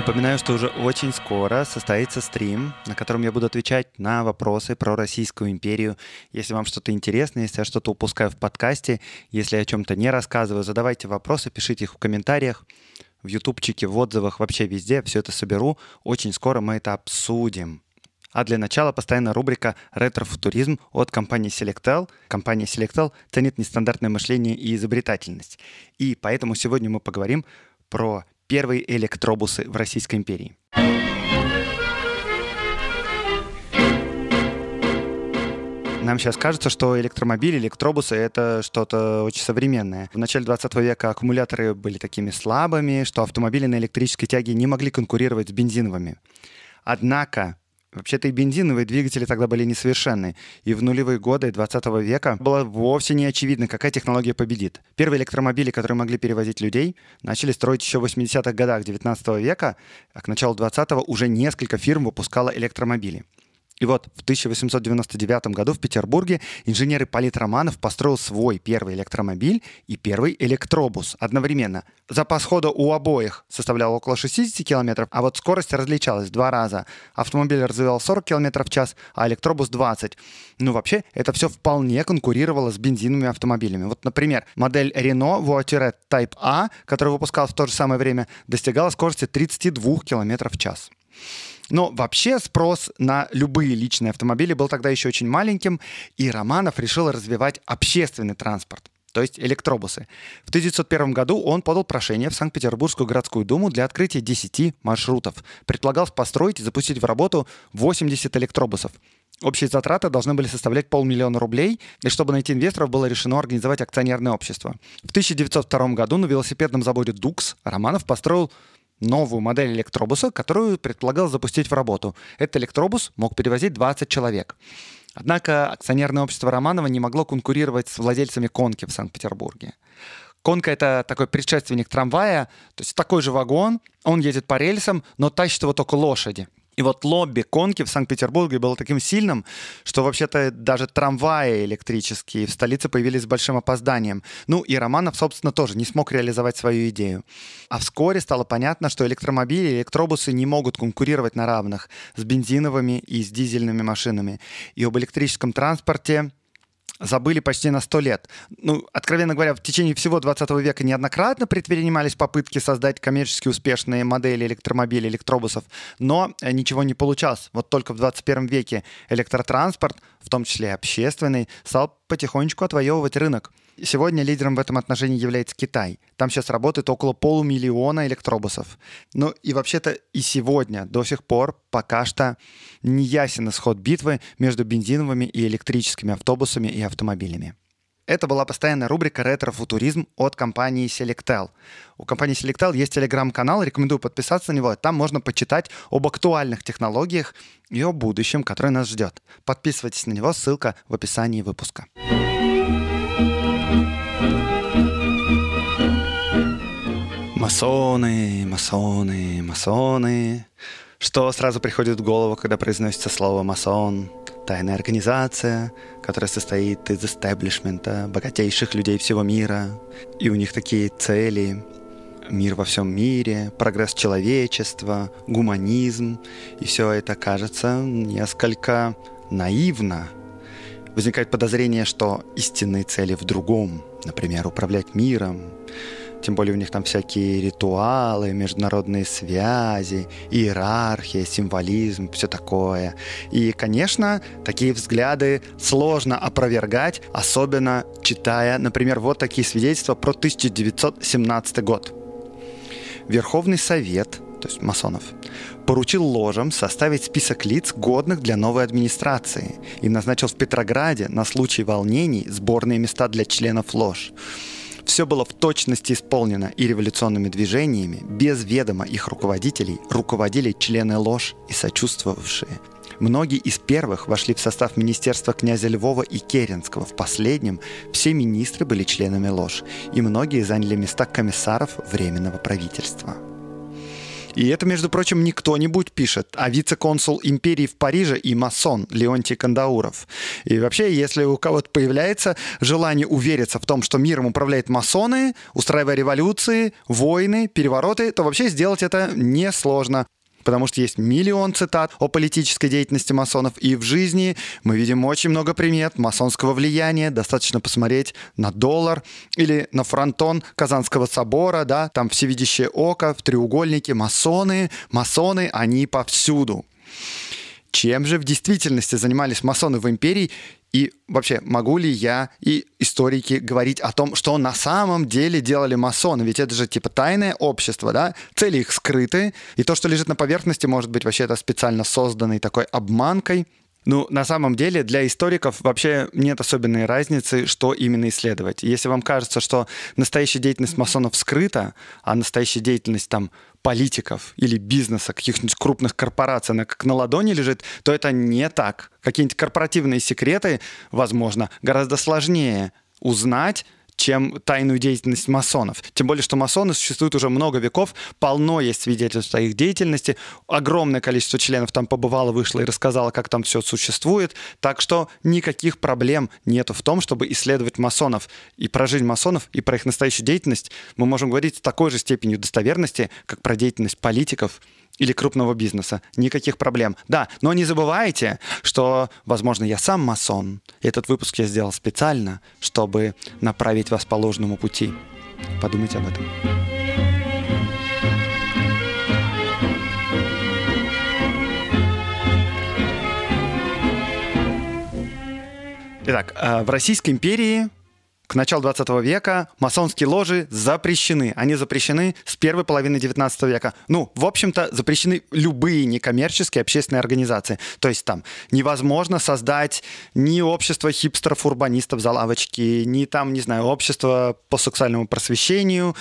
Напоминаю, что уже очень скоро состоится стрим, на котором я буду отвечать на вопросы про Российскую империю. Если вам что-то интересно, если я что-то упускаю в подкасте, если я о чем-то не рассказываю, задавайте вопросы, пишите их в комментариях, в ютубчике, в отзывах, вообще везде. Все это соберу. Очень скоро мы это обсудим. А для начала постоянная рубрика «Ретрофутуризм» от компании Selectel. Компания Selectel ценит нестандартное мышление и изобретательность. И поэтому сегодня мы поговорим про первые электробусы в Российской империи. Нам сейчас кажется, что электромобили, электробусы — это что-то очень современное. В начале 20 века аккумуляторы были такими слабыми, что автомобили на электрической тяге не могли конкурировать с бензиновыми. Однако Вообще-то и бензиновые двигатели тогда были несовершенны, и в нулевые годы 20 века было вовсе не очевидно, какая технология победит. Первые электромобили, которые могли перевозить людей, начали строить еще в 80-х годах 19 века, а к началу 20-го уже несколько фирм выпускало электромобили. И вот в 1899 году в Петербурге инженер Ипполит Романов построил свой первый электромобиль и первый электробус одновременно. Запас хода у обоих составлял около 60 км, а вот скорость различалась в два раза. Автомобиль развивал 40 км в час, а электробус 20. Ну вообще, это все вполне конкурировало с бензиновыми автомобилями. Вот, например, модель Renault Voiture Type A, а, которую выпускал в то же самое время, достигала скорости 32 км в час. Но вообще спрос на любые личные автомобили был тогда еще очень маленьким, и Романов решил развивать общественный транспорт то есть электробусы. В 1901 году он подал прошение в Санкт-Петербургскую городскую думу для открытия 10 маршрутов. предлагал построить и запустить в работу 80 электробусов. Общие затраты должны были составлять полмиллиона рублей, и чтобы найти инвесторов, было решено организовать акционерное общество. В 1902 году на велосипедном заводе «Дукс» Романов построил новую модель электробуса, которую предполагал запустить в работу. Этот электробус мог перевозить 20 человек. Однако акционерное общество Романова не могло конкурировать с владельцами «Конки» в Санкт-Петербурге. Конка — это такой предшественник трамвая, то есть такой же вагон, он едет по рельсам, но тащит его только лошади. И вот лобби конки в Санкт-Петербурге было таким сильным, что вообще-то даже трамваи электрические в столице появились с большим опозданием. Ну и Романов, собственно, тоже не смог реализовать свою идею. А вскоре стало понятно, что электромобили и электробусы не могут конкурировать на равных с бензиновыми и с дизельными машинами. И об электрическом транспорте забыли почти на сто лет. Ну, откровенно говоря, в течение всего 20 века неоднократно предпринимались попытки создать коммерчески успешные модели электромобилей, электробусов, но э, ничего не получалось. Вот только в 21 веке электротранспорт, в том числе общественный, стал потихонечку отвоевывать рынок. Сегодня лидером в этом отношении является Китай. Там сейчас работает около полумиллиона электробусов. Ну и вообще-то и сегодня до сих пор пока что не ясен исход битвы между бензиновыми и электрическими автобусами и автомобилями. Это была постоянная рубрика «Ретро-футуризм» от компании Selectel. У компании Selectel есть телеграм-канал, рекомендую подписаться на него. А там можно почитать об актуальных технологиях и о будущем, которое нас ждет. Подписывайтесь на него, ссылка в описании выпуска. масоны, масоны, масоны. Что сразу приходит в голову, когда произносится слово «масон»? Тайная организация, которая состоит из истеблишмента, богатейших людей всего мира. И у них такие цели мир во всем мире, прогресс человечества, гуманизм. И все это кажется несколько наивно. Возникает подозрение, что истинные цели в другом, например, управлять миром, тем более у них там всякие ритуалы, международные связи, иерархия, символизм, все такое. И, конечно, такие взгляды сложно опровергать, особенно читая, например, вот такие свидетельства про 1917 год. Верховный Совет, то есть масонов, поручил ложам составить список лиц, годных для новой администрации, и назначил в Петрограде на случай волнений сборные места для членов лож. Все было в точности исполнено, и революционными движениями, без ведома их руководителей, руководили члены ложь и сочувствовавшие. Многие из первых вошли в состав министерства князя Львова и Керенского. В последнем все министры были членами ложь, и многие заняли места комиссаров Временного правительства. И это, между прочим, не кто-нибудь пишет, а вице-консул империи в Париже и масон Леонтий Кандауров. И вообще, если у кого-то появляется желание увериться в том, что миром управляют масоны, устраивая революции, войны, перевороты, то вообще сделать это несложно потому что есть миллион цитат о политической деятельности масонов, и в жизни мы видим очень много примет масонского влияния. Достаточно посмотреть на доллар или на фронтон Казанского собора, да, там всевидящее око в треугольнике. Масоны, масоны, они повсюду. Чем же в действительности занимались масоны в империи, и вообще, могу ли я и историки говорить о том, что на самом деле делали масоны? Ведь это же типа тайное общество, да? Цели их скрыты, и то, что лежит на поверхности, может быть вообще это специально созданной такой обманкой. Ну, на самом деле, для историков вообще нет особенной разницы, что именно исследовать. Если вам кажется, что настоящая деятельность масонов скрыта, а настоящая деятельность там политиков или бизнеса, каких-нибудь крупных корпораций, она как на ладони лежит, то это не так. Какие-нибудь корпоративные секреты, возможно, гораздо сложнее узнать, чем тайную деятельность масонов. Тем более, что масоны существуют уже много веков, полно есть свидетельств о их деятельности, огромное количество членов там побывало, вышло и рассказало, как там все существует, так что никаких проблем нету в том, чтобы исследовать масонов и про жизнь масонов, и про их настоящую деятельность мы можем говорить с такой же степенью достоверности, как про деятельность политиков или крупного бизнеса. Никаких проблем. Да, но не забывайте, что, возможно, я сам масон. Этот выпуск я сделал специально, чтобы направить вас по ложному пути. Подумайте об этом. Итак, э, в Российской империи к началу 20 века масонские ложи запрещены. Они запрещены с первой половины 19 века. Ну, в общем-то, запрещены любые некоммерческие общественные организации. То есть там невозможно создать ни общество хипстеров-урбанистов за лавочки, ни там, не знаю, общество по сексуальному просвещению.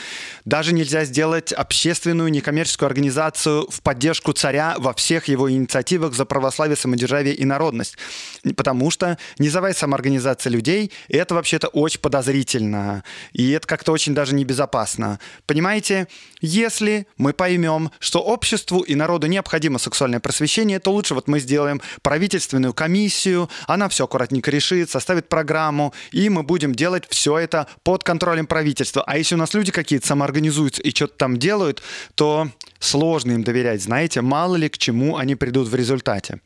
Даже нельзя сделать общественную некоммерческую организацию в поддержку царя во всех его инициативах за православие, самодержавие и народность. Потому что не низовая самоорганизация людей — и это вообще-то очень подозрительно подозрительно, и это как-то очень даже небезопасно. Понимаете, если мы поймем, что обществу и народу необходимо сексуальное просвещение, то лучше вот мы сделаем правительственную комиссию, она все аккуратненько решит, составит программу, и мы будем делать все это под контролем правительства. А если у нас люди какие-то самоорганизуются и что-то там делают, то сложно им доверять, знаете, мало ли к чему они придут в результате.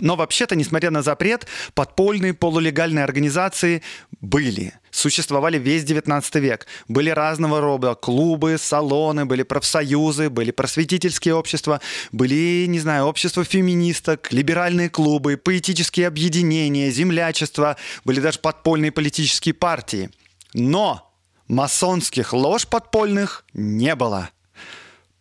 Но вообще-то, несмотря на запрет, подпольные полулегальные организации были существовали весь 19 век. Были разного рода клубы, салоны, были профсоюзы, были просветительские общества, были, не знаю, общества феминисток, либеральные клубы, поэтические объединения, землячество, были даже подпольные политические партии. Но масонских лож подпольных не было.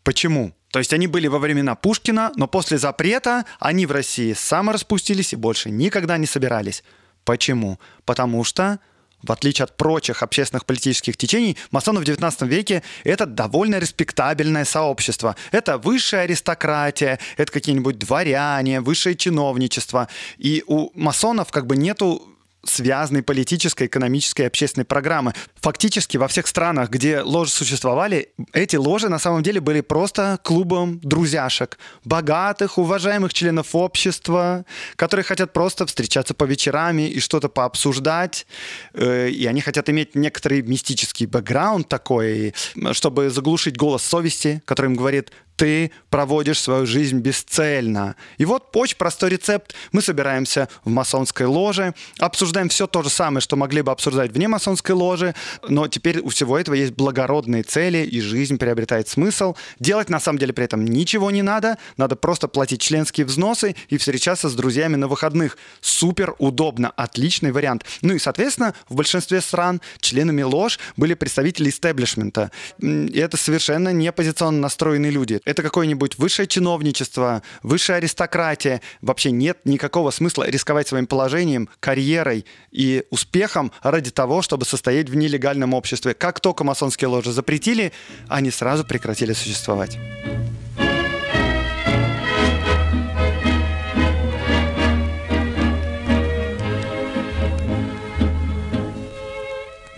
Почему? То есть они были во времена Пушкина, но после запрета они в России самораспустились и больше никогда не собирались. Почему? Потому что в отличие от прочих общественных политических течений, масоны в XIX веке — это довольно респектабельное сообщество. Это высшая аристократия, это какие-нибудь дворяне, высшее чиновничество. И у масонов как бы нету связанной политической, экономической и общественной программы. Фактически во всех странах, где ложи существовали, эти ложи на самом деле были просто клубом друзьяшек, богатых, уважаемых членов общества, которые хотят просто встречаться по вечерам и что-то пообсуждать, э, и они хотят иметь некоторый мистический бэкграунд такой, чтобы заглушить голос совести, который им говорит, ты проводишь свою жизнь бесцельно. И вот очень простой рецепт. Мы собираемся в масонской ложе, обсуждаем все то же самое, что могли бы обсуждать вне масонской ложи, но теперь у всего этого есть благородные цели, и жизнь приобретает смысл. Делать на самом деле при этом ничего не надо, надо просто платить членские взносы и встречаться с друзьями на выходных. Супер удобно, отличный вариант. Ну и, соответственно, в большинстве стран членами лож были представители истеблишмента. И это совершенно не позиционно настроенные люди это какое-нибудь высшее чиновничество, высшая аристократия. Вообще нет никакого смысла рисковать своим положением, карьерой и успехом ради того, чтобы состоять в нелегальном обществе. Как только масонские ложи запретили, они сразу прекратили существовать.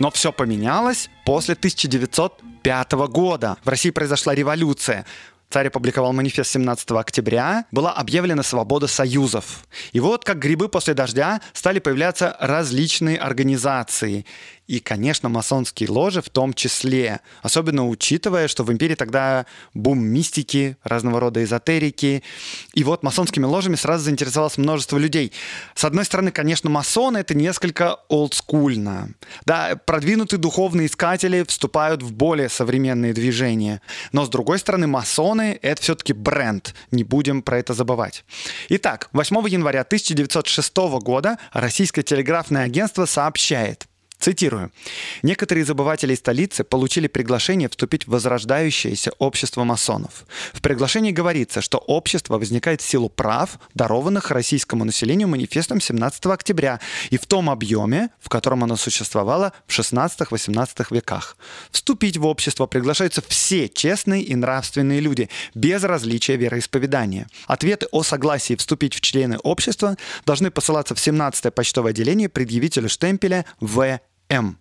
Но все поменялось после 1905 года. В России произошла революция царь опубликовал манифест 17 октября, была объявлена свобода союзов. И вот как грибы после дождя стали появляться различные организации и, конечно, масонские ложи в том числе, особенно учитывая, что в империи тогда бум мистики, разного рода эзотерики. И вот масонскими ложами сразу заинтересовалось множество людей. С одной стороны, конечно, масоны — это несколько олдскульно. Да, продвинутые духовные искатели вступают в более современные движения. Но, с другой стороны, масоны — это все-таки бренд. Не будем про это забывать. Итак, 8 января 1906 года российское телеграфное агентство сообщает — Цитирую. «Некоторые из обывателей столицы получили приглашение вступить в возрождающееся общество масонов. В приглашении говорится, что общество возникает в силу прав, дарованных российскому населению манифестом 17 октября и в том объеме, в котором оно существовало в 16-18 веках. Вступить в общество приглашаются все честные и нравственные люди, без различия вероисповедания. Ответы о согласии вступить в члены общества должны посылаться в 17-е почтовое отделение предъявителю штемпеля В. М.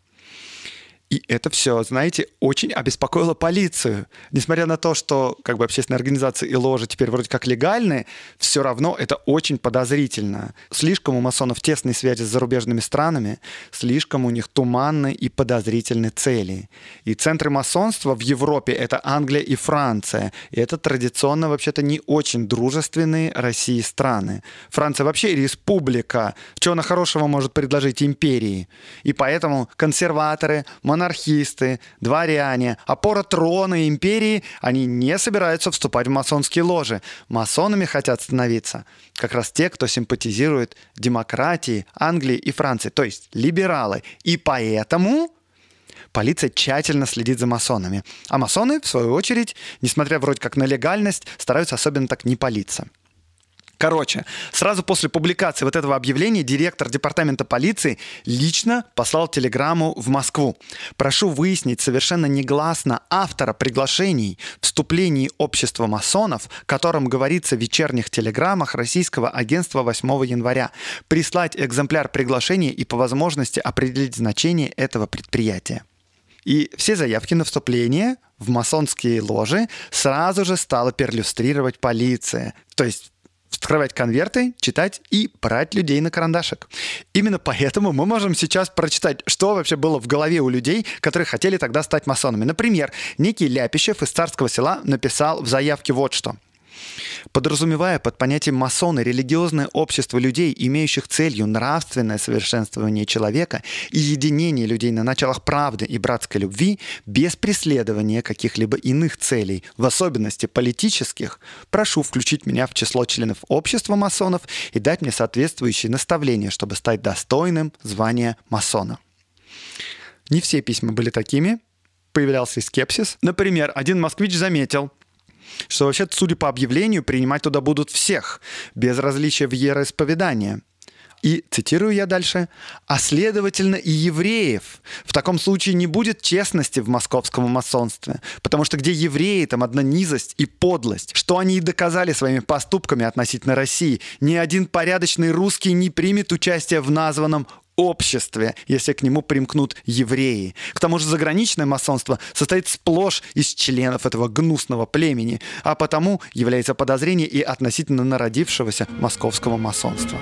И это все, знаете, очень обеспокоило полицию. Несмотря на то, что как бы общественные организации и ложи теперь вроде как легальные, все равно это очень подозрительно. Слишком у масонов тесные связи с зарубежными странами, слишком у них туманные и подозрительные цели. И центры масонства в Европе — это Англия и Франция. И это традиционно вообще-то не очень дружественные России страны. Франция вообще республика. Чего она хорошего может предложить империи? И поэтому консерваторы, монархисты, дворяне, опора трона и империи, они не собираются вступать в масонские ложи. Масонами хотят становиться как раз те, кто симпатизирует демократии Англии и Франции, то есть либералы. И поэтому полиция тщательно следит за масонами. А масоны, в свою очередь, несмотря вроде как на легальность, стараются особенно так не палиться. Короче, сразу после публикации вот этого объявления директор департамента полиции лично послал телеграмму в Москву. Прошу выяснить совершенно негласно автора приглашений вступлений общества масонов, которым говорится в вечерних телеграммах российского агентства 8 января. Прислать экземпляр приглашения и по возможности определить значение этого предприятия. И все заявки на вступление в масонские ложи сразу же стала перлюстрировать полиция. То есть вскрывать конверты, читать и брать людей на карандашик. Именно поэтому мы можем сейчас прочитать, что вообще было в голове у людей, которые хотели тогда стать масонами. Например, некий Ляпищев из Царского села написал в заявке вот что. Подразумевая под понятием масоны религиозное общество людей, имеющих целью нравственное совершенствование человека и единение людей на началах правды и братской любви без преследования каких-либо иных целей, в особенности политических, прошу включить меня в число членов общества масонов и дать мне соответствующие наставления, чтобы стать достойным звания масона. Не все письма были такими, появлялся и скепсис. Например, один москвич заметил, что вообще, судя по объявлению, принимать туда будут всех, без различия в вероисповедании. И, цитирую я дальше, «а следовательно и евреев. В таком случае не будет честности в московском масонстве, потому что где евреи, там одна низость и подлость, что они и доказали своими поступками относительно России. Ни один порядочный русский не примет участие в названном обществе, если к нему примкнут евреи. К тому же заграничное масонство состоит сплошь из членов этого гнусного племени, а потому является подозрение и относительно народившегося московского масонства.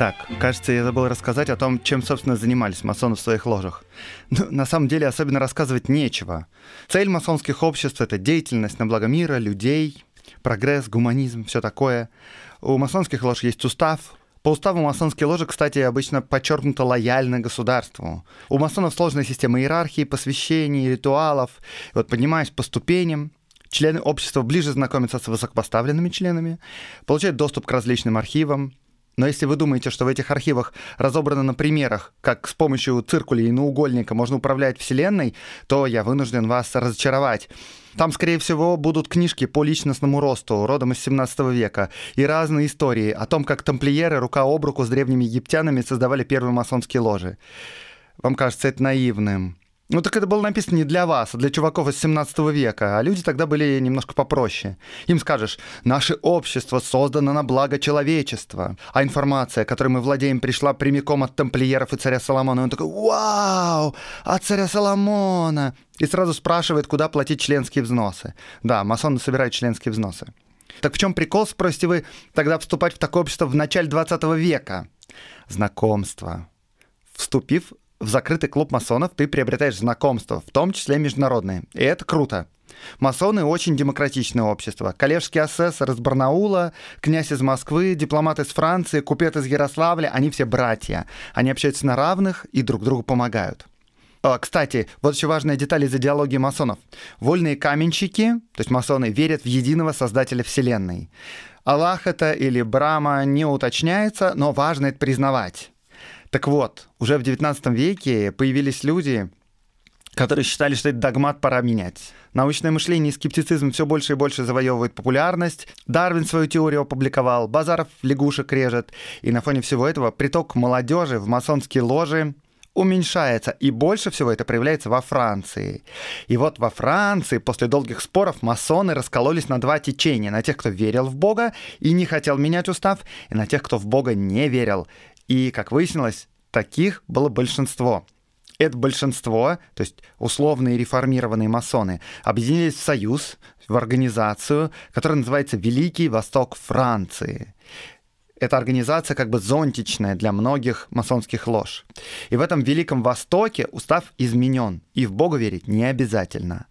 Так, кажется, я забыл рассказать о том, чем, собственно, занимались масоны в своих ложах. Но ну, на самом деле особенно рассказывать нечего. Цель масонских обществ — это деятельность на благо мира, людей, прогресс, гуманизм, все такое. У масонских лож есть устав, по уставу масонские ложи, кстати, обычно подчеркнуто лояльны государству. У масонов сложная система иерархии, посвящений, ритуалов. И вот поднимаясь по ступеням, члены общества ближе знакомятся с высокопоставленными членами, получают доступ к различным архивам, но если вы думаете, что в этих архивах разобрано на примерах, как с помощью циркуля и наугольника можно управлять Вселенной, то я вынужден вас разочаровать. Там, скорее всего, будут книжки по личностному росту, родом из 17 века, и разные истории о том, как тамплиеры рука об руку с древними египтянами создавали первые масонские ложи. Вам кажется это наивным. Ну так это было написано не для вас, а для чуваков из 17 века, а люди тогда были немножко попроще. Им скажешь, наше общество создано на благо человечества, а информация, которой мы владеем, пришла прямиком от тамплиеров и царя Соломона. И он такой, вау, от царя Соломона. И сразу спрашивает, куда платить членские взносы. Да, масоны собирают членские взносы. Так в чем прикол, спросите вы, тогда вступать в такое общество в начале 20 века? Знакомство. Вступив, в закрытый клуб масонов ты приобретаешь знакомства, в том числе международные. И это круто. Масоны – очень демократичное общество. Коллежский асессор из Барнаула, князь из Москвы, дипломат из Франции, купец из Ярославля – они все братья. Они общаются на равных и друг другу помогают. А, кстати, вот еще важная деталь из идеологии масонов. Вольные каменщики, то есть масоны, верят в единого создателя Вселенной. Аллах это или Брама не уточняется, но важно это признавать. Так вот, уже в 19 веке появились люди, которые считали, что этот догмат пора менять. Научное мышление и скептицизм все больше и больше завоевывают популярность. Дарвин свою теорию опубликовал, Базаров лягушек режет. И на фоне всего этого приток молодежи в масонские ложи уменьшается, и больше всего это проявляется во Франции. И вот во Франции после долгих споров масоны раскололись на два течения, на тех, кто верил в Бога и не хотел менять устав, и на тех, кто в Бога не верил и, как выяснилось, таких было большинство. Это большинство, то есть условные реформированные масоны, объединились в союз, в организацию, которая называется «Великий Восток Франции». Эта организация как бы зонтичная для многих масонских лож. И в этом Великом Востоке устав изменен, и в Бога верить не обязательно.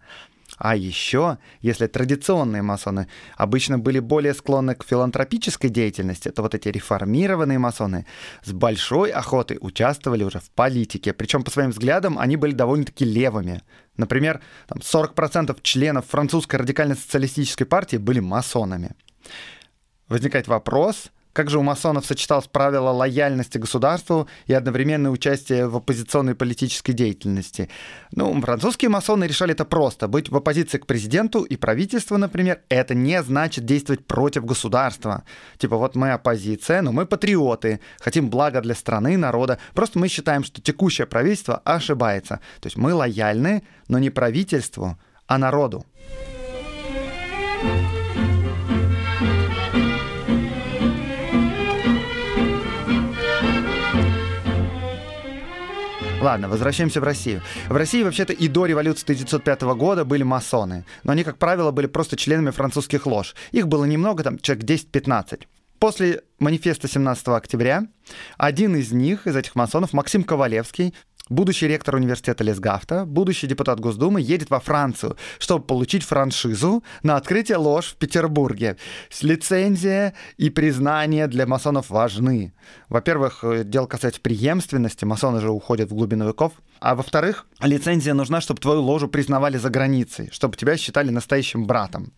А еще, если традиционные масоны обычно были более склонны к филантропической деятельности, то вот эти реформированные масоны с большой охотой участвовали уже в политике. Причем, по своим взглядам, они были довольно-таки левыми. Например, там 40% членов французской радикально-социалистической партии были масонами. Возникает вопрос, как же у масонов сочеталось правило лояльности государству и одновременное участие в оппозиционной политической деятельности? Ну, французские масоны решали это просто. Быть в оппозиции к президенту и правительству, например, это не значит действовать против государства. Типа вот мы оппозиция, но мы патриоты, хотим блага для страны, и народа. Просто мы считаем, что текущее правительство ошибается. То есть мы лояльны, но не правительству, а народу. Ладно, возвращаемся в Россию. В России вообще-то и до революции 1905 года были масоны, но они, как правило, были просто членами французских лож. Их было немного, там человек 10-15. После манифеста 17 октября один из них, из этих масонов, Максим Ковалевский, будущий ректор университета Лесгафта, будущий депутат Госдумы, едет во Францию, чтобы получить франшизу на открытие ложь в Петербурге. Лицензия и признание для масонов важны. Во-первых, э, дело касается преемственности, масоны же уходят в глубину веков. А во-вторых, лицензия нужна, чтобы твою ложу признавали за границей, чтобы тебя считали настоящим братом.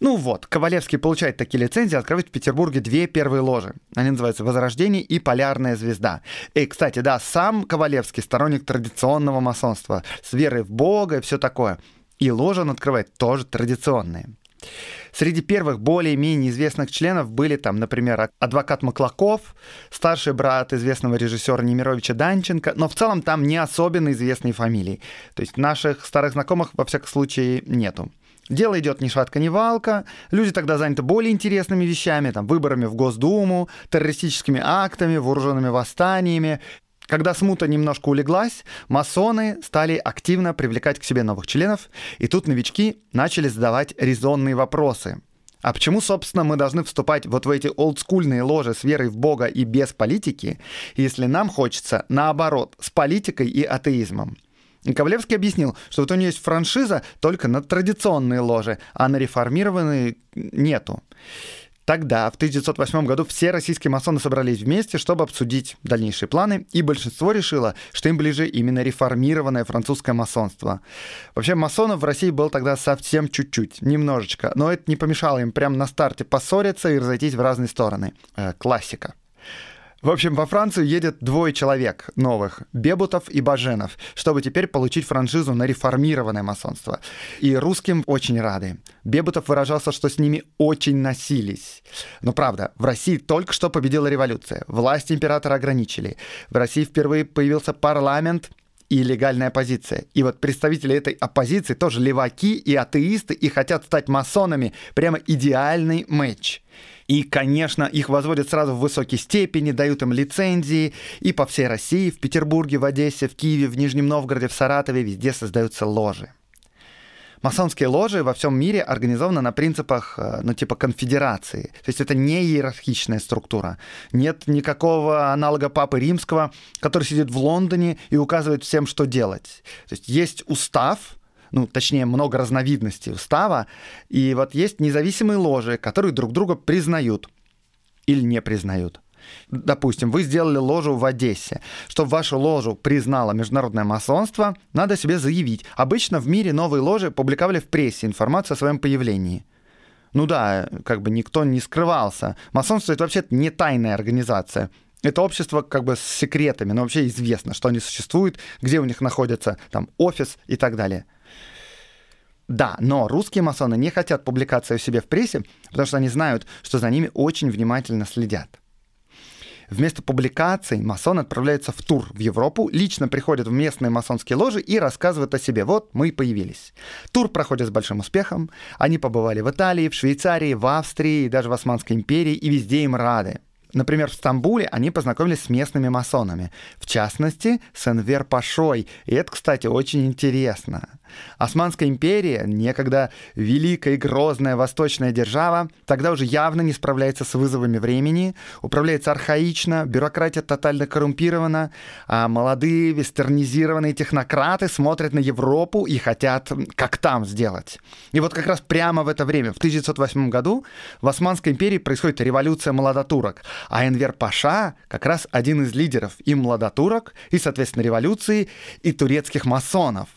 Ну вот, Ковалевский получает такие лицензии, открывает в Петербурге две первые ложи. Они называются «Возрождение» и «Полярная звезда». И, кстати, да, сам Ковалевский сторонник традиционного масонства, с верой в Бога и все такое. И ложи он открывает тоже традиционные. Среди первых более-менее известных членов были там, например, а, адвокат Маклаков, старший брат известного режиссера Немировича Данченко, но в целом там не особенно известные фамилии. То есть наших старых знакомых, во всяком случае, нету. Дело идет ни шатка, ни валка. Люди тогда заняты более интересными вещами, там, выборами в Госдуму, террористическими актами, вооруженными восстаниями. Когда смута немножко улеглась, масоны стали активно привлекать к себе новых членов, и тут новички начали задавать резонные вопросы. А почему, собственно, мы должны вступать вот в эти олдскульные ложи с верой в Бога и без политики, если нам хочется, наоборот, с политикой и атеизмом? И Ковлевский объяснил, что вот у нее есть франшиза только на традиционные ложи, а на реформированные нету. Тогда, в 1908 году, все российские масоны собрались вместе, чтобы обсудить дальнейшие планы, и большинство решило, что им ближе именно реформированное французское масонство. Вообще, масонов в России было тогда совсем чуть-чуть, немножечко, но это не помешало им прямо на старте поссориться и разойтись в разные стороны. Э, классика. В общем, во Францию едет двое человек новых, Бебутов и Баженов, чтобы теперь получить франшизу на реформированное масонство. И русским очень рады. Бебутов выражался, что с ними очень носились. Но правда, в России только что победила революция. Власть императора ограничили. В России впервые появился парламент, и легальная оппозиция. И вот представители этой оппозиции тоже леваки и атеисты и хотят стать масонами. Прямо идеальный матч. И, конечно, их возводят сразу в высокие степени, дают им лицензии. И по всей России, в Петербурге, в Одессе, в Киеве, в Нижнем Новгороде, в Саратове везде создаются ложи. Масонские ложи во всем мире организованы на принципах, э, ну, типа конфедерации. То есть это не иерархичная структура. Нет никакого аналога Папы Римского, который сидит в Лондоне и указывает всем, что делать. То есть есть устав, ну, точнее, много разновидностей устава. И вот есть независимые ложи, которые друг друга признают или не признают. Допустим, вы сделали ложу в Одессе. Чтобы вашу ложу признало международное масонство, надо себе заявить. Обычно в мире новые ложи публиковали в прессе информацию о своем появлении. Ну да, как бы никто не скрывался. Масонство — это вообще не тайная организация. Это общество как бы с секретами, но вообще известно, что они существуют, где у них находится там офис и так далее. Да, но русские масоны не хотят публикации у себя в прессе, потому что они знают, что за ними очень внимательно следят. Вместо публикаций масон отправляется в тур в Европу, лично приходят в местные масонские ложи и рассказывают о себе. Вот мы и появились. Тур проходит с большим успехом. Они побывали в Италии, в Швейцарии, в Австрии, даже в Османской империи, и везде им рады. Например, в Стамбуле они познакомились с местными масонами, в частности, с Энвер Пашой, и это, кстати, очень интересно. Османская империя, некогда великая и грозная восточная держава, тогда уже явно не справляется с вызовами времени, управляется архаично, бюрократия тотально коррумпирована, а молодые вестернизированные технократы смотрят на Европу и хотят как там сделать. И вот как раз прямо в это время, в 1908 году, в Османской империи происходит революция молодотурок – а Энвер Паша как раз один из лидеров и младотурок, и, соответственно, революции, и турецких масонов.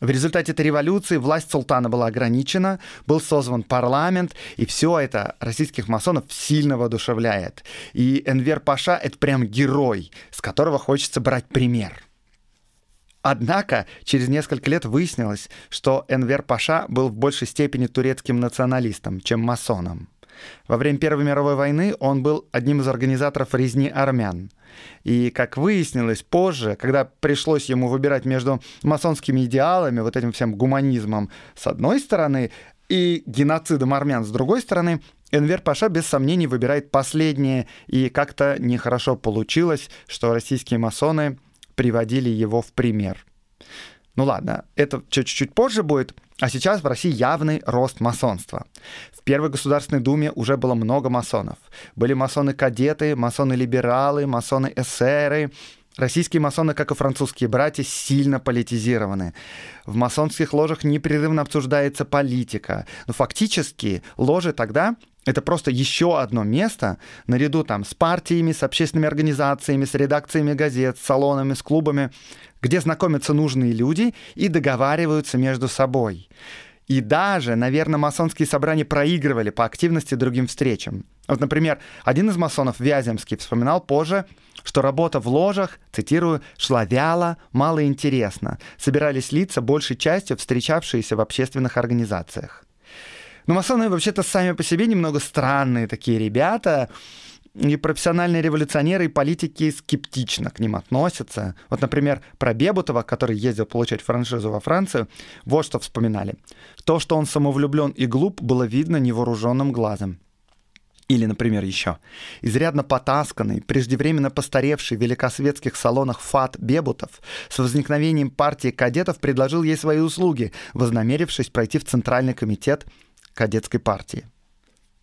В результате этой революции власть султана была ограничена, был созван парламент, и все это российских масонов сильно воодушевляет. И Энвер Паша — это прям герой, с которого хочется брать пример. Однако через несколько лет выяснилось, что Энвер Паша был в большей степени турецким националистом, чем масоном. Во время Первой мировой войны он был одним из организаторов резни армян. И, как выяснилось позже, когда пришлось ему выбирать между масонскими идеалами, вот этим всем гуманизмом с одной стороны, и геноцидом армян с другой стороны, Энвер Паша без сомнений выбирает последнее, и как-то нехорошо получилось, что российские масоны приводили его в пример. Ну ладно, это чуть-чуть позже будет. А сейчас в России явный рост масонства. В Первой Государственной Думе уже было много масонов. Были масоны-кадеты, масоны-либералы, масоны-эсеры. Российские масоны, как и французские братья, сильно политизированы. В масонских ложах непрерывно обсуждается политика. Но фактически ложи тогда это просто еще одно место наряду там с партиями, с общественными организациями, с редакциями газет, с салонами, с клубами, где знакомятся нужные люди и договариваются между собой. И даже, наверное, масонские собрания проигрывали по активности другим встречам. Вот, например, один из масонов, Вяземский, вспоминал позже, что работа в ложах, цитирую, «шла вяло, мало интересно. Собирались лица, большей частью встречавшиеся в общественных организациях». Но ну, масоны вообще-то сами по себе немного странные такие ребята и профессиональные революционеры и политики скептично к ним относятся. Вот, например, про Бебутова, который ездил получать франшизу во Францию, вот что вспоминали. То, что он самовлюблен и глуп, было видно невооруженным глазом. Или, например, еще. Изрядно потасканный, преждевременно постаревший в великосветских салонах Фат Бебутов с возникновением партии кадетов предложил ей свои услуги, вознамерившись пройти в Центральный комитет кадетской партии.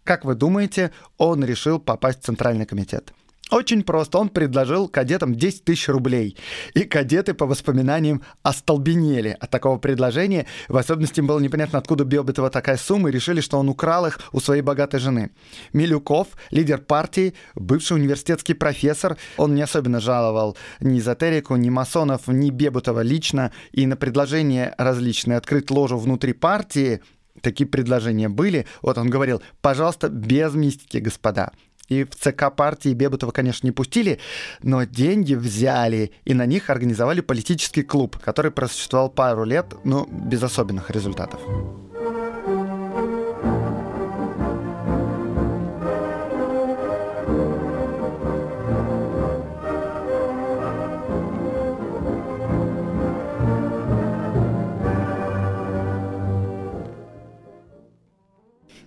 Как вы думаете, он решил попасть в Центральный комитет? Очень просто. Он предложил кадетам 10 тысяч рублей. И кадеты, по воспоминаниям, остолбенели от такого предложения. В особенности им было непонятно, откуда Биобетова такая сумма, и решили, что он украл их у своей богатой жены. Милюков, лидер партии, бывший университетский профессор, он не особенно жаловал ни эзотерику, ни масонов, ни Бебутова лично, и на предложение различные открыть ложу внутри партии – такие предложения были. Вот он говорил, пожалуйста, без мистики, господа. И в ЦК партии Бебутова, конечно, не пустили, но деньги взяли, и на них организовали политический клуб, который просуществовал пару лет, но без особенных результатов.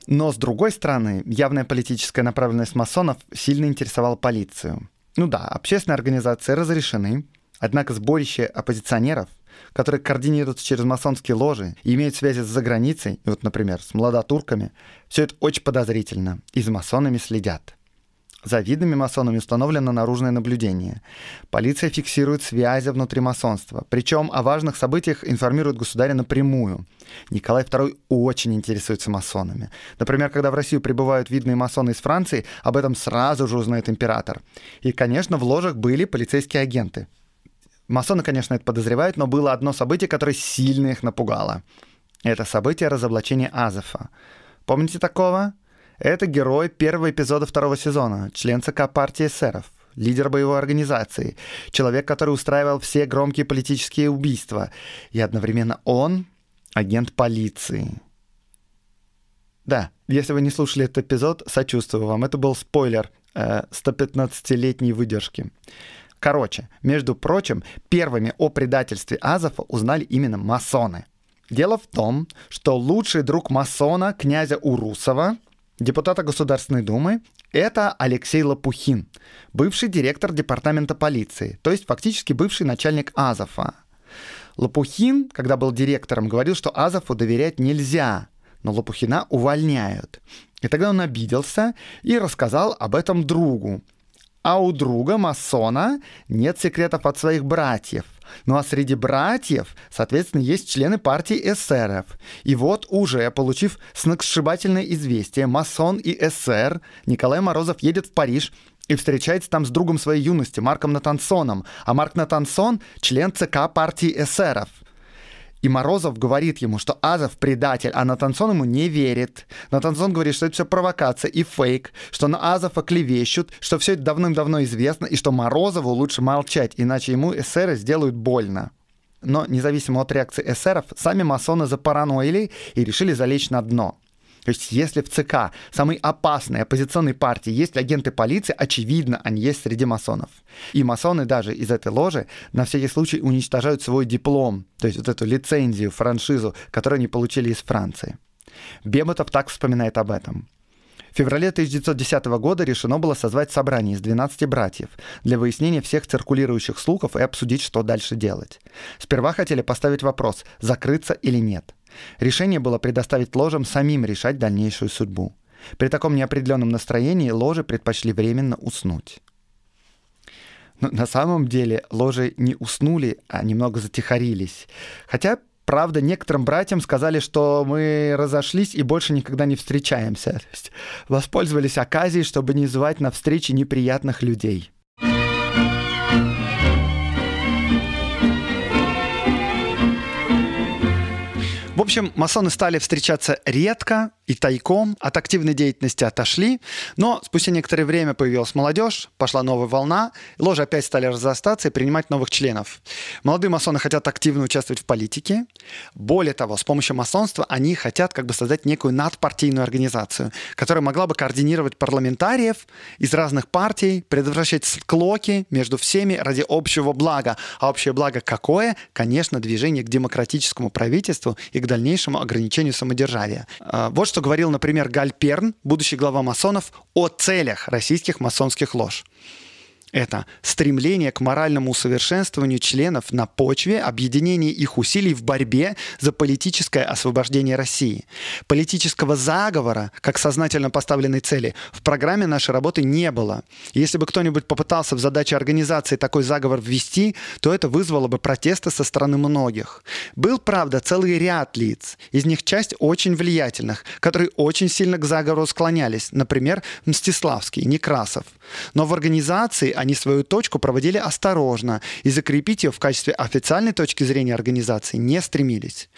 Но, с другой стороны, явная политическая направленность масонов сильно интересовала полицию. Ну да, общественные организации разрешены, однако сборище оппозиционеров, которые координируются через масонские ложи и имеют связи с заграницей, вот, например, с молодотурками, все это очень подозрительно, и за масонами следят. За видными масонами установлено наружное наблюдение. Полиция фиксирует связи внутри масонства. Причем о важных событиях информирует государя напрямую. Николай II очень интересуется масонами. Например, когда в Россию прибывают видные масоны из Франции, об этом сразу же узнает император. И, конечно, в ложах были полицейские агенты. Масоны, конечно, это подозревают, но было одно событие, которое сильно их напугало. Это событие разоблачения Азефа. Помните такого? Это герой первого эпизода второго сезона, член ЦК партии эсеров, лидер боевой организации, человек, который устраивал все громкие политические убийства. И одновременно он — агент полиции. Да, если вы не слушали этот эпизод, сочувствую вам. Это был спойлер э, 115-летней выдержки. Короче, между прочим, первыми о предательстве Азова узнали именно масоны. Дело в том, что лучший друг масона, князя Урусова, депутата Государственной Думы, это Алексей Лопухин, бывший директор департамента полиции, то есть фактически бывший начальник Азова. Лопухин, когда был директором, говорил, что Азову доверять нельзя, но Лопухина увольняют. И тогда он обиделся и рассказал об этом другу. А у друга, масона, нет секретов от своих братьев. Ну а среди братьев, соответственно, есть члены партии СРФ. И вот уже, получив сногсшибательное известие, масон и СР, Николай Морозов едет в Париж и встречается там с другом своей юности, Марком Натансоном. А Марк Натансон — член ЦК партии эсеров — и Морозов говорит ему, что Азов предатель, а Натансон ему не верит. Натансон говорит, что это все провокация и фейк, что на Азова клевещут, что все это давным-давно известно, и что Морозову лучше молчать, иначе ему эсеры сделают больно. Но независимо от реакции эсеров, сами масоны запараноили и решили залечь на дно. То есть если в ЦК самой опасной оппозиционной партии есть агенты полиции, очевидно, они есть среди масонов. И масоны даже из этой ложи на всякий случай уничтожают свой диплом, то есть вот эту лицензию, франшизу, которую они получили из Франции. Бемотов так вспоминает об этом. В феврале 1910 года решено было созвать собрание из 12 братьев для выяснения всех циркулирующих слухов и обсудить, что дальше делать. Сперва хотели поставить вопрос, закрыться или нет – Решение было предоставить ложам самим решать дальнейшую судьбу. При таком неопределенном настроении ложи предпочли временно уснуть. Но на самом деле ложи не уснули, а немного затихарились. Хотя Правда, некоторым братьям сказали, что мы разошлись и больше никогда не встречаемся. Воспользовались оказией, чтобы не звать на встречи неприятных людей. В общем, масоны стали встречаться редко, и тайком от активной деятельности отошли, но спустя некоторое время появилась молодежь, пошла новая волна, ложи опять стали разрастаться и принимать новых членов. Молодые масоны хотят активно участвовать в политике. Более того, с помощью масонства они хотят как бы создать некую надпартийную организацию, которая могла бы координировать парламентариев из разных партий, предотвращать склоки между всеми ради общего блага. А общее благо какое? Конечно, движение к демократическому правительству и к дальнейшему ограничению самодержавия. А, вот что говорил, например, Гальперн, будущий глава масонов, о целях российских масонских лож. Это стремление к моральному усовершенствованию членов на почве объединения их усилий в борьбе за политическое освобождение России. Политического заговора, как сознательно поставленной цели, в программе нашей работы не было. Если бы кто-нибудь попытался в задаче организации такой заговор ввести, то это вызвало бы протесты со стороны многих. Был, правда, целый ряд лиц. Из них часть очень влиятельных, которые очень сильно к заговору склонялись. Например, Мстиславский, Некрасов – но в организации они свою точку проводили осторожно и закрепить ее в качестве официальной точки зрения организации не стремились.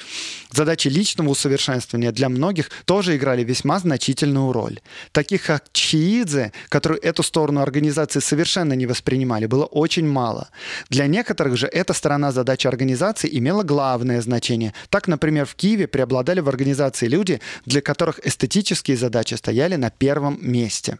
Задачи личного усовершенствования для многих тоже играли весьма значительную роль. Таких как Чиидзе, которые эту сторону организации совершенно не воспринимали, было очень мало. Для некоторых же эта сторона задачи организации имела главное значение. Так, например, в Киеве преобладали в организации люди, для которых эстетические задачи стояли на первом месте.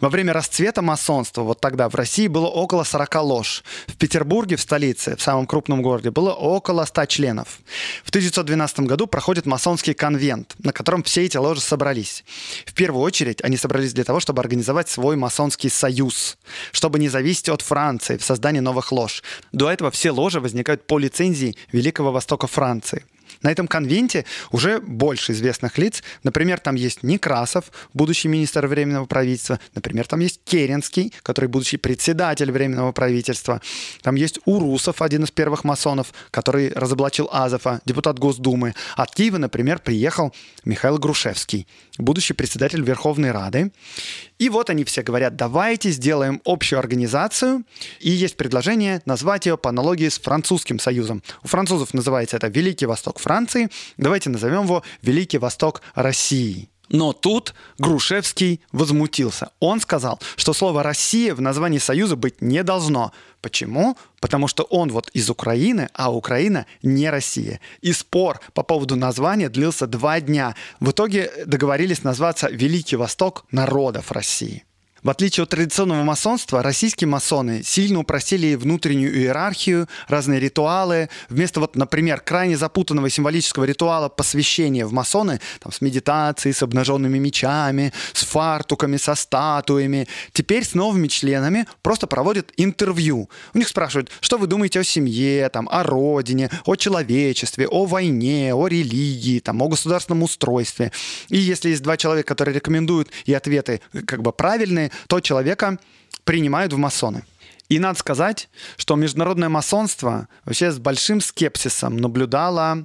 Во время расцвета масонства, вот тогда в России было около 40 лож. В Петербурге, в столице, в самом крупном городе, было около 100 членов. В 1912 году проходит масонский конвент, на котором все эти ложи собрались. В первую очередь они собрались для того, чтобы организовать свой масонский союз, чтобы не зависеть от Франции в создании новых лож. До этого все ложи возникают по лицензии Великого Востока Франции. На этом конвенте уже больше известных лиц. Например, там есть Некрасов, будущий министр Временного правительства. Например, там есть Керенский, который будущий председатель Временного правительства. Там есть Урусов, один из первых масонов, который разоблачил Азова, депутат Госдумы. От Киева, например, приехал Михаил Грушевский, будущий председатель Верховной Рады. И вот они все говорят, давайте сделаем общую организацию. И есть предложение назвать ее по аналогии с Французским Союзом. У французов называется это Великий Восток Франции. Давайте назовем его Великий Восток России. Но тут Грушевский возмутился. Он сказал, что слово «Россия» в названии Союза быть не должно. Почему? Потому что он вот из Украины, а Украина не Россия. И спор по поводу названия длился два дня. В итоге договорились назваться «Великий Восток народов России». В отличие от традиционного масонства, российские масоны сильно упростили внутреннюю иерархию, разные ритуалы. Вместо, вот, например, крайне запутанного символического ритуала посвящения в масоны там, с медитацией, с обнаженными мечами, с фартуками, со статуями, теперь с новыми членами просто проводят интервью. У них спрашивают, что вы думаете о семье, там, о родине, о человечестве, о войне, о религии, там, о государственном устройстве. И если есть два человека, которые рекомендуют, и ответы э, как бы правильные, то человека принимают в масоны. И надо сказать, что международное масонство вообще с большим скепсисом наблюдало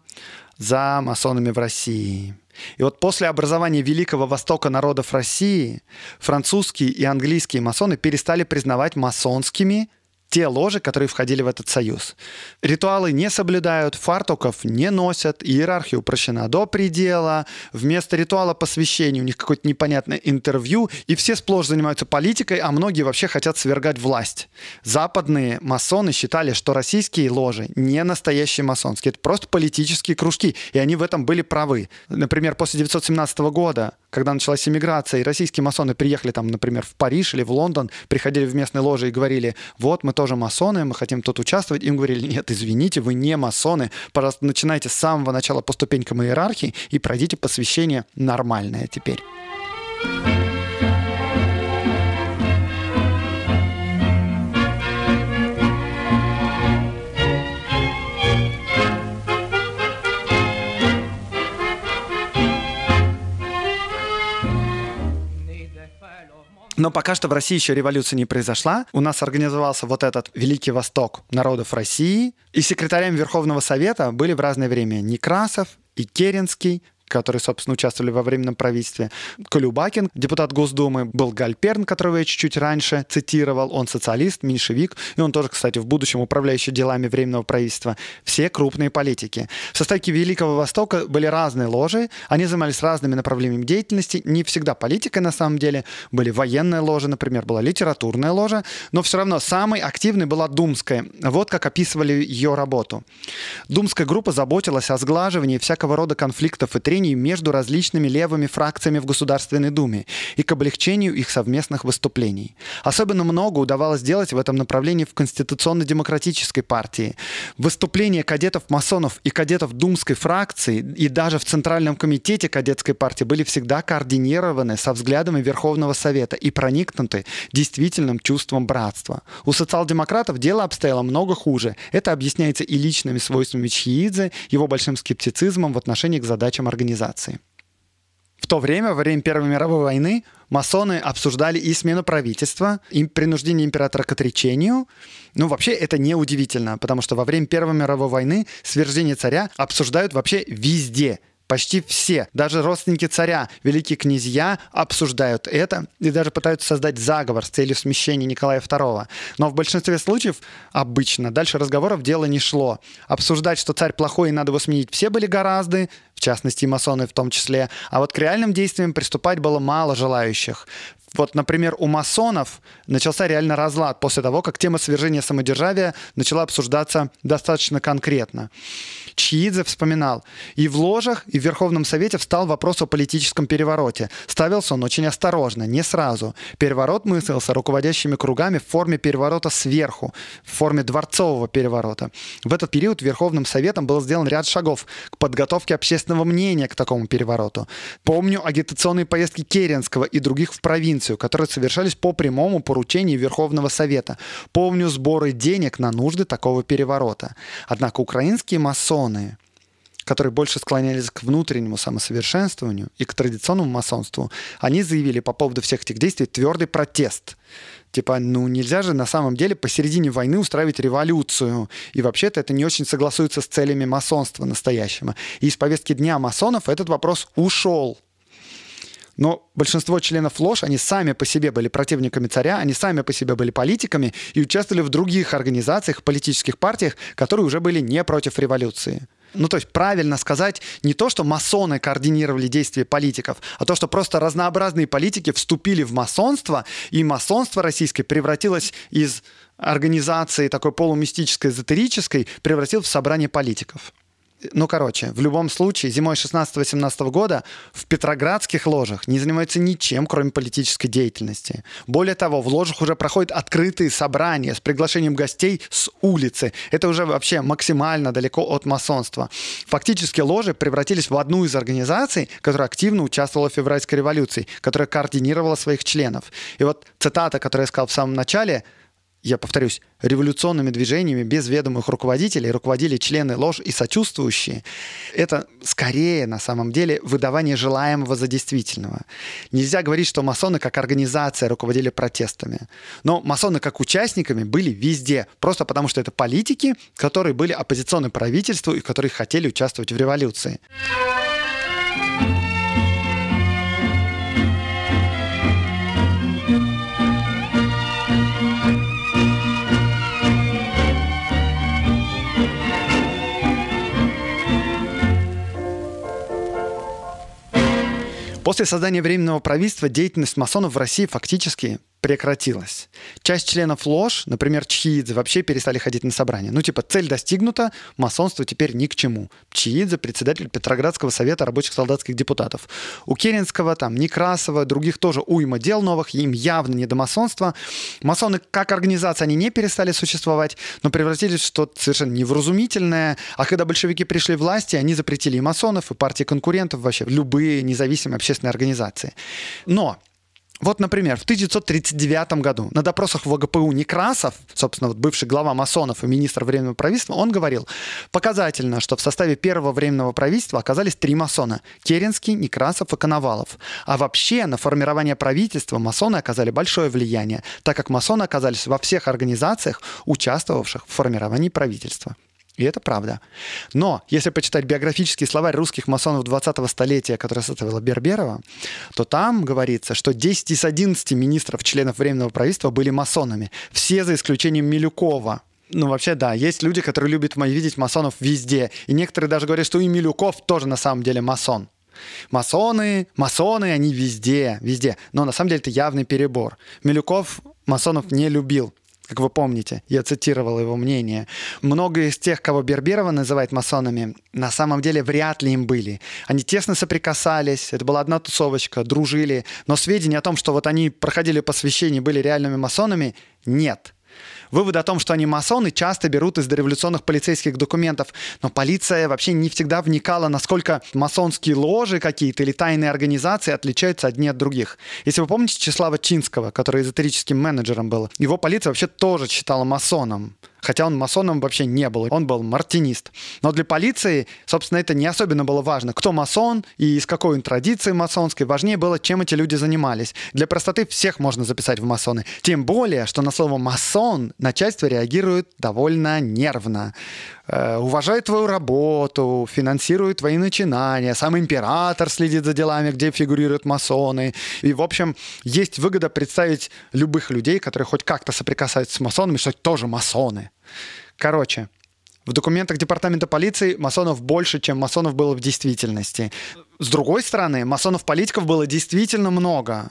за масонами в России. И вот после образования Великого Востока народов России французские и английские масоны перестали признавать масонскими те ложи, которые входили в этот союз. Ритуалы не соблюдают, фартуков не носят, иерархия упрощена до предела, вместо ритуала посвящения у них какое-то непонятное интервью, и все сплошь занимаются политикой, а многие вообще хотят свергать власть. Западные масоны считали, что российские ложи не настоящие масонские, это просто политические кружки, и они в этом были правы. Например, после 1917 года когда началась иммиграция, и российские масоны приехали там, например, в Париж или в Лондон, приходили в местные ложи и говорили, вот, мы тоже масоны, мы хотим тут участвовать. Им говорили, нет, извините, вы не масоны, пожалуйста, начинайте с самого начала по ступенькам иерархии и пройдите посвящение нормальное теперь. Но пока что в России еще революция не произошла. У нас организовался вот этот Великий Восток народов России. И секретарями Верховного Совета были в разное время Некрасов, и Керенский, которые, собственно, участвовали во временном правительстве. Колюбакин, депутат Госдумы, был Гальперн, которого я чуть-чуть раньше цитировал. Он социалист, меньшевик, и он тоже, кстати, в будущем управляющий делами временного правительства. Все крупные политики. В составе Великого Востока были разные ложи, они занимались разными направлениями деятельности, не всегда политикой на самом деле. Были военные ложи, например, была литературная ложа, но все равно самой активной была Думская. Вот как описывали ее работу. Думская группа заботилась о сглаживании всякого рода конфликтов и трений столкновений между различными левыми фракциями в Государственной Думе и к облегчению их совместных выступлений. Особенно много удавалось сделать в этом направлении в Конституционно-демократической партии. Выступления кадетов-масонов и кадетов думской фракции и даже в Центральном комитете кадетской партии были всегда координированы со взглядами Верховного Совета и проникнуты действительным чувством братства. У социал-демократов дело обстояло много хуже. Это объясняется и личными свойствами Чхиидзе, его большим скептицизмом в отношении к задачам организации организации. В то время, во время Первой мировой войны, масоны обсуждали и смену правительства, и принуждение императора к отречению. Ну, вообще, это неудивительно, потому что во время Первой мировой войны свержение царя обсуждают вообще везде – Почти все, даже родственники царя, великие князья обсуждают это и даже пытаются создать заговор с целью смещения Николая II. Но в большинстве случаев, обычно, дальше разговоров дело не шло. Обсуждать, что царь плохой и надо его сменить, все были гораздо, в частности и масоны в том числе, а вот к реальным действиям приступать было мало желающих. Вот, например, у масонов начался реально разлад после того, как тема свержения самодержавия начала обсуждаться достаточно конкретно. Чхиидзе вспоминал, и в ложах, и в Верховном Совете встал вопрос о политическом перевороте. Ставился он очень осторожно, не сразу. Переворот мыслился руководящими кругами в форме переворота сверху, в форме дворцового переворота. В этот период Верховным Советом был сделан ряд шагов к подготовке общественного мнения к такому перевороту. Помню агитационные поездки Керенского и других в провинцию, которые совершались по прямому поручению Верховного Совета. Помню сборы денег на нужды такого переворота. Однако украинские масоны масоны, которые больше склонялись к внутреннему самосовершенствованию и к традиционному масонству, они заявили по поводу всех этих действий твердый протест. Типа, ну нельзя же на самом деле посередине войны устраивать революцию. И вообще-то это не очень согласуется с целями масонства настоящего. И из повестки дня масонов этот вопрос ушел но большинство членов ложь, они сами по себе были противниками царя, они сами по себе были политиками и участвовали в других организациях, политических партиях, которые уже были не против революции. Ну, то есть правильно сказать не то, что масоны координировали действия политиков, а то, что просто разнообразные политики вступили в масонство, и масонство российское превратилось из организации такой полумистической, эзотерической, превратилось в собрание политиков ну, короче, в любом случае, зимой 16-18 года в петроградских ложах не занимаются ничем, кроме политической деятельности. Более того, в ложах уже проходят открытые собрания с приглашением гостей с улицы. Это уже вообще максимально далеко от масонства. Фактически ложи превратились в одну из организаций, которая активно участвовала в февральской революции, которая координировала своих членов. И вот цитата, которую я сказал в самом начале – я повторюсь, революционными движениями без ведомых руководителей руководили члены ложь и сочувствующие, это скорее на самом деле выдавание желаемого за действительного. Нельзя говорить, что масоны как организация руководили протестами. Но масоны как участниками были везде, просто потому что это политики, которые были оппозиционны правительству и которые хотели участвовать в революции. После создания Временного правительства деятельность масонов в России фактически прекратилось. Часть членов ложь, например, Чхиидзе, вообще перестали ходить на собрания. Ну, типа, цель достигнута, масонство теперь ни к чему. Чхиидзе — председатель Петроградского совета рабочих солдатских депутатов. У Керенского, там, Некрасова, других тоже уйма дел новых, им явно не до масонства. Масоны как организация, они не перестали существовать, но превратились в что-то совершенно невразумительное. А когда большевики пришли в власти, они запретили и масонов, и партии конкурентов, вообще любые независимые общественные организации. Но вот, например, в 1939 году на допросах в ОГПУ Некрасов, собственно, вот бывший глава масонов и министр Временного правительства, он говорил, показательно, что в составе первого Временного правительства оказались три масона – Керенский, Некрасов и Коновалов. А вообще на формирование правительства масоны оказали большое влияние, так как масоны оказались во всех организациях, участвовавших в формировании правительства. И это правда. Но если почитать биографический словарь русских масонов 20-го столетия, который составила Берберова, то там говорится, что 10 из 11 министров, членов Временного правительства были масонами. Все за исключением Милюкова, ну, вообще, да, есть люди, которые любят видеть масонов везде. И некоторые даже говорят, что и Милюков тоже на самом деле масон. Масоны, масоны, они везде, везде. Но на самом деле это явный перебор. Милюков масонов не любил. Как вы помните, я цитировал его мнение. Много из тех, кого Берберова называет масонами, на самом деле вряд ли им были. Они тесно соприкасались, это была одна тусовочка, дружили, но сведения о том, что вот они проходили посвящение и были реальными масонами, нет. Вывод о том, что они масоны, часто берут из дореволюционных полицейских документов. Но полиция вообще не всегда вникала, насколько масонские ложи какие-то или тайные организации отличаются одни от других. Если вы помните Числава Чинского, который эзотерическим менеджером был, его полиция вообще тоже считала масоном хотя он масоном вообще не был, он был мартинист. Но для полиции, собственно, это не особенно было важно, кто масон и из какой он традиции масонской, важнее было, чем эти люди занимались. Для простоты всех можно записать в масоны. Тем более, что на слово «масон» начальство реагирует довольно нервно. Э, уважает твою работу, финансирует твои начинания, сам император следит за делами, где фигурируют масоны. И, в общем, есть выгода представить любых людей, которые хоть как-то соприкасаются с масонами, что это тоже масоны. Короче, в документах департамента полиции масонов больше, чем масонов было в действительности. С другой стороны, масонов-политиков было действительно много.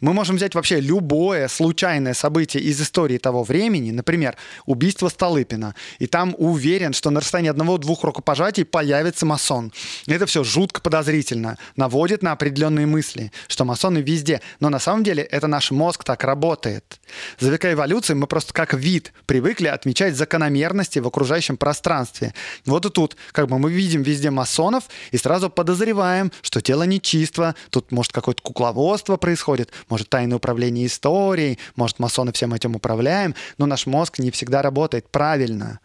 Мы можем взять вообще любое случайное событие из истории того времени, например, убийство Столыпина, и там уверен, что на расстоянии одного-двух рукопожатий появится масон. Это все жутко подозрительно, наводит на определенные мысли, что масоны везде, но на самом деле это наш мозг так работает. За века эволюции мы просто как вид привыкли отмечать закономерности в окружающем пространстве. Вот и тут, как бы мы видим везде масонов и сразу подозреваем, что тело нечисто, тут может какое-то кукловодство происходит, будет, может, тайное управление историей, может, масоны всем этим управляем, но наш мозг не всегда работает правильно.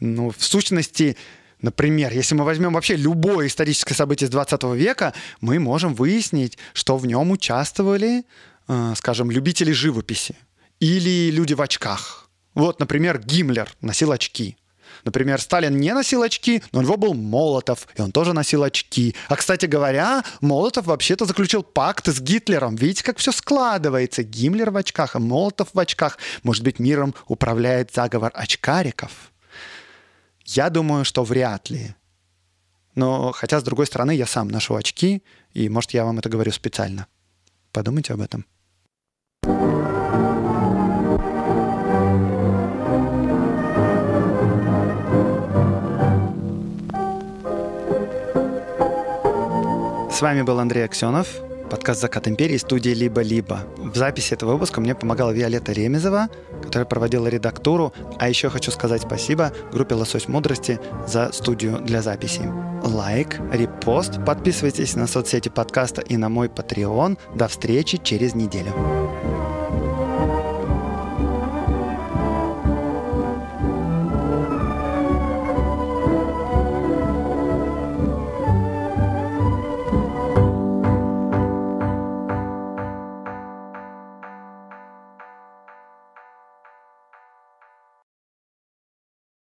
Ну, в сущности, Например, если мы возьмем вообще любое историческое событие с 20 века, мы можем выяснить, что в нем участвовали, э, скажем, любители живописи или люди в очках. Вот, например, Гиммлер носил очки. Например, Сталин не носил очки, но у него был Молотов, и он тоже носил очки. А, кстати говоря, Молотов вообще-то заключил пакт с Гитлером. Видите, как все складывается. Гиммлер в очках, а Молотов в очках. Может быть, миром управляет заговор очкариков? Я думаю, что вряд ли. Но хотя, с другой стороны, я сам ношу очки, и, может, я вам это говорю специально. Подумайте об этом. С вами был Андрей Аксенов, подкаст «Закат империи» студии «Либо-либо». В записи этого выпуска мне помогала Виолетта Ремезова, которая проводила редактуру. А еще хочу сказать спасибо группе «Лосось мудрости» за студию для записи. Лайк, репост, подписывайтесь на соцсети подкаста и на мой Patreon. До встречи через неделю.